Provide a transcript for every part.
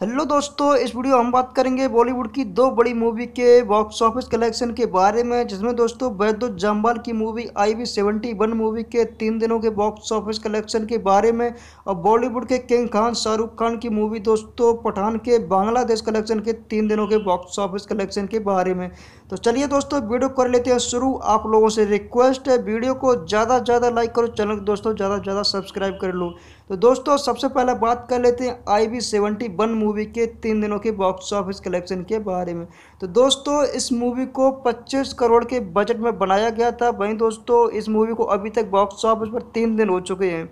Hello दोस्तों इस video हम बात करेंगे बॉलीवुड की दो बड़ी मूवी के बॉक्स ऑफिस कलेक्शन के बारे में जिसमें दोस्तों बैदुत जाम्बाल की movie I B seventy one movie के तीन दिनों के बॉक्स ऑफिस कलेक्शन के बारे में और बॉलीवुड के किंग खान शाहरुख खान की मूवी दोस्तों पठान के बांग्लादेश कलेक्शन के तीन दिनों के बॉक्स ऑफिस कलेक्शन के बारे में तो चलिए दोस्तों वीडियो कर लेते हैं शुरू आप लोगों से रिक्वेस्ट है वीडियो को ज़्यादा से ज़्यादा लाइक करो चैनल दोस्तों ज़्यादा से ज़्यादा सब्सक्राइब कर लो तो दोस्तों सबसे पहले बात कर लेते हैं I B seventy one movie के तीन दिनों के बॉक्स ऑफिस कलेक्शन के बारे में तो दोस्तों इस मूवी को 25 करोड़ के बजट में बनाया गया था वहीं दोस्तों इस मूवी को अभी तक बॉक्स ऑफिस पर तीन दिन हो चुके हैं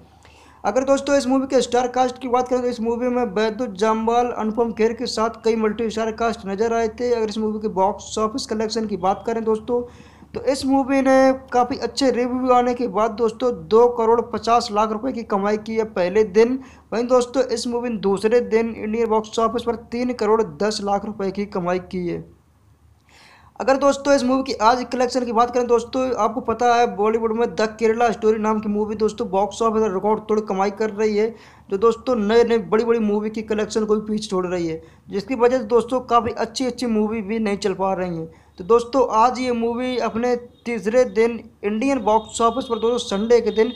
अगर दोस्तों इस मूवी के स्टार कास्ट की बात करें तो इस मूवी में बैदुल जामवाल अनुपम खेर के साथ कई मल्टी स्टार कास्ट नजर आए थे अगर इस मूवी के बॉक्स ऑफिस कलेक्शन की बात करें दोस्तों तो इस मूवी ने काफ़ी अच्छे रिव्यू आने के बाद दोस्तों दो करोड़ पचास लाख रुपए की कमाई की है पहले दिन वहीं दोस्तों इस मूवी ने दूसरे दिन इंडियन बॉक्स ऑफिस पर तीन करोड़ दस लाख रुपए की कमाई की है अगर दोस्तों इस मूवी की आज कलेक्शन की बात करें दोस्तों आपको पता है बॉलीवुड में द केरला स्टोरी नाम की मूवी दोस्तों बॉक्स ऑफिस पर रिकॉर्ड तोड़ कमाई कर रही है जो दोस्तों नए नए बड़ी बड़ी मूवी की कलेक्शन को भी पीछे छोड़ रही है जिसकी वजह से दोस्तों काफ़ी अच्छी अच्छी मूवी भी नहीं चल पा रही हैं तो दोस्तों आज ये मूवी अपने तीसरे दिन इंडियन बॉक्स ऑफिस पर दोस्तों संडे के दिन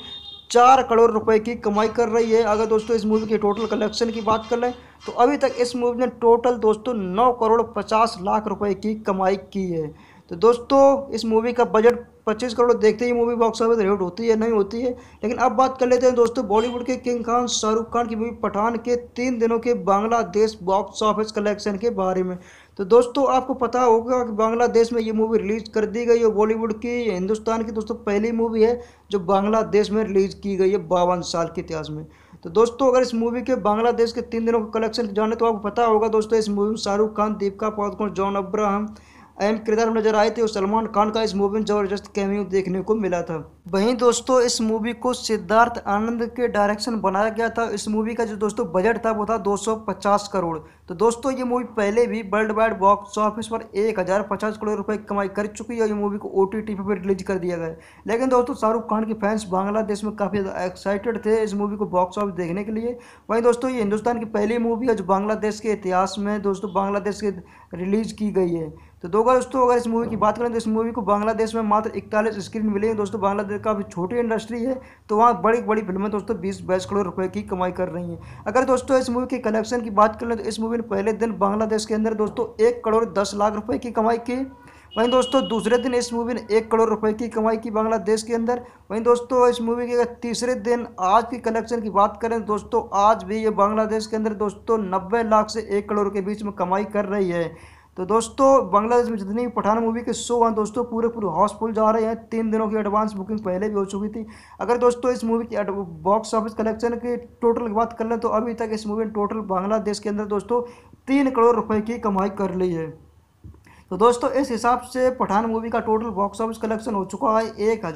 चार करोड़ रुपए की कमाई कर रही है अगर दोस्तों इस मूवी के टोटल कलेक्शन की बात कर लें तो अभी तक इस मूवी ने टोटल दोस्तों नौ करोड़ पचास लाख रुपए की कमाई की है तो दोस्तों इस मूवी का बजट पच्चीस करोड़ देखते ही मूवी बॉक्स ऑफिस रेट होती है नहीं होती है लेकिन अब बात कर लेते हैं दोस्तों बॉलीवुड के किंग खान शाहरुख खान की मूवी पठान के तीन दिनों के बांग्लादेश बॉक्स ऑफिस कलेक्शन के बारे में तो दोस्तों आपको पता होगा कि बांग्लादेश में ये मूवी रिलीज़ कर दी गई है बॉलीवुड की हिंदुस्तान की दोस्तों पहली मूवी है जो बांग्लादेश में रिलीज़ की गई है बावन साल के इतिहास में तो दोस्तों अगर इस मूवी के बांग्लादेश के तीन दिनों का कलेक्शन जाने तो आपको पता होगा दोस्तों इस मूवी में शाहरुख खान दीपिका पादुकोण जॉन अब्राहम अहम किरदार में नजर आए थे और सलमान खान का इस मूवी में ज़बरदस्त कैमियो देखने को मिला था वहीं दोस्तों इस मूवी को सिद्धार्थ आनंद के डायरेक्शन बनाया गया था इस मूवी का जो दोस्तों बजट था वो था 250 करोड़ तो दोस्तों ये मूवी पहले भी वर्ल्ड वाइड बॉक्स ऑफिस पर एक हज़ार पचास करोड़ रुपए की कमाई कर चुकी है और ये मूवी को ओ टी टी पर रिलीज कर दिया गया लेकिन दोस्तों शाहरुख खान के फैंस बांग्लादेश में काफ़ी एक्साइटेड थे इस मूवी को बॉक्स ऑफिस देखने के लिए वहीं दोस्तों ये हिंदुस्तान की पहली मूवी है जो बांग्लादेश के इतिहास में दोस्तों बांग्लादेश के रिलीज की गई है तो दोगा दोस्तों अगर इस मूवी की हाँ। बात करें तो इस मूवी को बांग्लादेश में मात्र इकतालीस स्क्रीन है दोस्तों बांग्लादेश काफ़ी छोटी इंडस्ट्री है तो वहाँ बड़ी बड़ी फिल्में दोस्तों बीस बाईस करोड़ रुपए की कमाई कर रही हैं अगर दोस्तों इस मूवी के कलेक्शन की बात करें तो इस मूवी ने पहले दिन बांग्लादेश के अंदर दोस्तों एक करोड़ दस लाख रुपये की कमाई की वहीं दोस्तों दूसरे दिन इस मूवी ने एक करोड़ रुपए की कमाई की बांग्लादेश के अंदर वहीं दोस्तों इस मूवी के तीसरे दिन आज की कलेक्शन की बात करें तो दोस्तों आज भी ये बांग्लादेश के अंदर दोस्तों नब्बे लाख से एक करोड़ के बीच में कमाई कर रही है तो दोस्तों बांग्लादेश में जितनी पठान मूवी के शो हैं दोस्तों पूरे पूरे हाउसफुल जा रहे हैं तीन दिनों की एडवांस बुकिंग पहले भी हो चुकी थी अगर दोस्तों इस मूवी की बॉक्स ऑफिस कलेक्शन की टोटल की बात कर लें तो अभी तक इस मूवी ने टोटल बांग्लादेश के अंदर दोस्तों तीन करोड़ रुपये की कमाई कर ली है तो दोस्तों इस हिसाब से पठान मूवी का टोटल बॉक्स ऑफिस कलेक्शन हो चुका है एक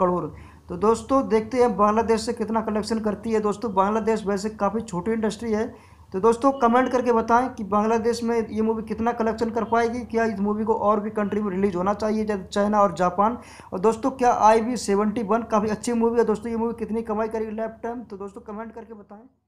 करोड़ तो दोस्तों देखते हैं बांग्लादेश से कितना कलेक्शन करती है दोस्तों बांग्लादेश वैसे काफ़ी छोटी इंडस्ट्री है तो दोस्तों कमेंट करके बताएं कि बांग्लादेश में ये मूवी कितना कलेक्शन कर पाएगी क्या इस मूवी को और भी कंट्री में रिलीज होना चाहिए जैसे चाइना और जापान और दोस्तों क्या आई वी सेवेंटी वन काफ़ी अच्छी मूवी है दोस्तों ये मूवी कितनी कमाई करेगी लाइफ टाइम तो दोस्तों कमेंट करके बताएं